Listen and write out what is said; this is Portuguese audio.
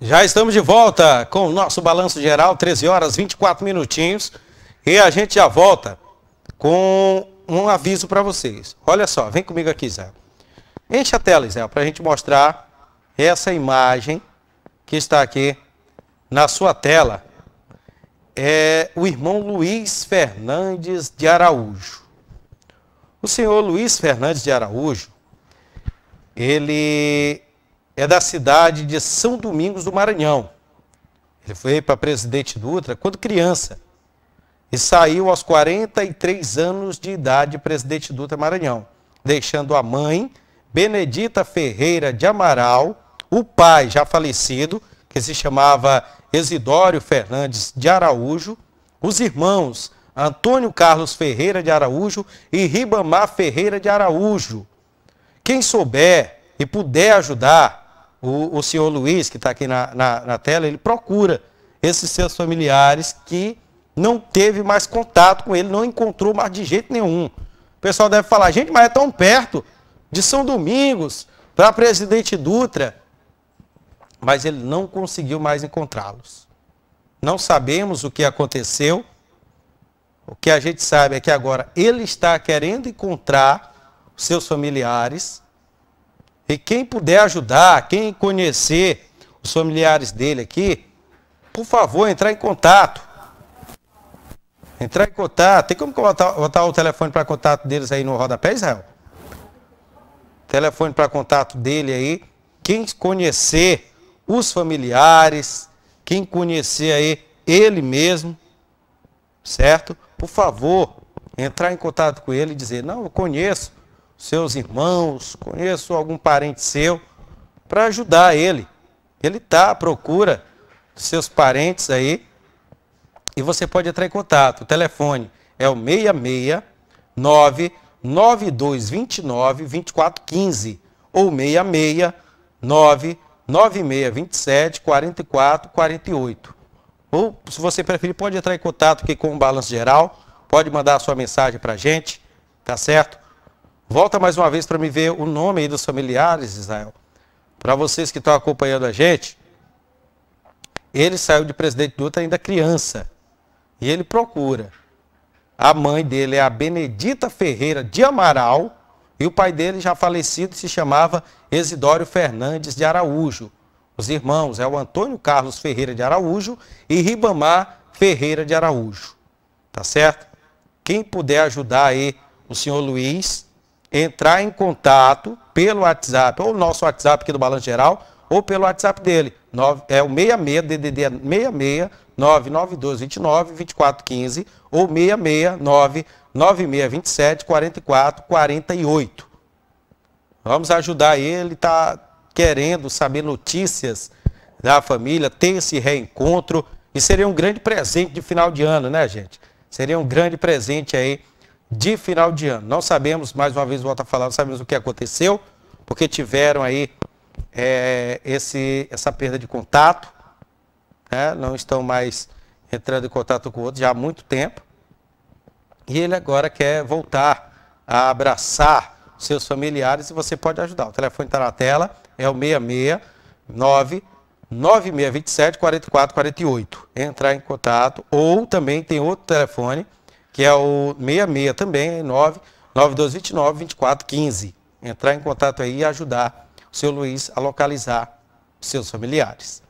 Já estamos de volta com o nosso balanço geral, 13 horas 24 minutinhos. E a gente já volta com um aviso para vocês. Olha só, vem comigo aqui, Zé. Enche a tela, Zé, para a gente mostrar essa imagem que está aqui na sua tela. É o irmão Luiz Fernandes de Araújo. O senhor Luiz Fernandes de Araújo, ele é da cidade de São Domingos do Maranhão. Ele foi para presidente Dutra quando criança e saiu aos 43 anos de idade presidente Dutra Maranhão, deixando a mãe, Benedita Ferreira de Amaral, o pai já falecido, que se chamava Isidório Fernandes de Araújo, os irmãos Antônio Carlos Ferreira de Araújo e Ribamar Ferreira de Araújo. Quem souber e puder ajudar, o, o senhor Luiz, que está aqui na, na, na tela, ele procura esses seus familiares que não teve mais contato com ele, não encontrou mais de jeito nenhum. O pessoal deve falar, gente, mas é tão perto de São Domingos para Presidente Dutra. Mas ele não conseguiu mais encontrá-los. Não sabemos o que aconteceu. O que a gente sabe é que agora ele está querendo encontrar seus familiares e quem puder ajudar, quem conhecer os familiares dele aqui, por favor, entrar em contato. Entrar em contato. Tem como botar, botar o telefone para contato deles aí no rodapé, Israel? Telefone para contato dele aí. Quem conhecer os familiares, quem conhecer aí ele mesmo, certo? Por favor, entrar em contato com ele e dizer: Não, eu conheço seus irmãos, conheço algum parente seu, para ajudar ele. Ele está à procura dos seus parentes aí e você pode entrar em contato. O telefone é o 669 9229 2415 ou 669 9627 4448. Ou, se você preferir, pode entrar em contato aqui com o Balanço Geral, pode mandar a sua mensagem para a gente, tá certo? Volta mais uma vez para me ver o nome aí dos familiares, Israel. Para vocês que estão acompanhando a gente, ele saiu de presidente Dutra ainda criança. E ele procura. A mãe dele é a Benedita Ferreira de Amaral. E o pai dele, já falecido, se chamava Exidório Fernandes de Araújo. Os irmãos é o Antônio Carlos Ferreira de Araújo e Ribamar Ferreira de Araújo. Tá certo? Quem puder ajudar aí o senhor Luiz, entrar em contato pelo WhatsApp, ou nosso WhatsApp aqui do Balanço Geral, ou pelo WhatsApp dele. É o 66 DDD 66 992 29 24 15 ou 66 27 44 48. Vamos ajudar ele, está querendo saber notícias da família, ter esse reencontro e seria um grande presente de final de ano, né, gente? Seria um grande presente aí de final de ano. Não sabemos, mais uma vez volto a falar, não sabemos o que aconteceu, porque tiveram aí é, esse, essa perda de contato, né? não estão mais entrando em contato com o outro já há muito tempo. E ele agora quer voltar a abraçar seus familiares e você pode ajudar. O telefone está na tela, é o 669 9627 4448. Entrar em contato ou também tem outro telefone que é o 66 também, 9 9229 2415. Entrar em contato aí e ajudar o seu Luiz a localizar seus familiares.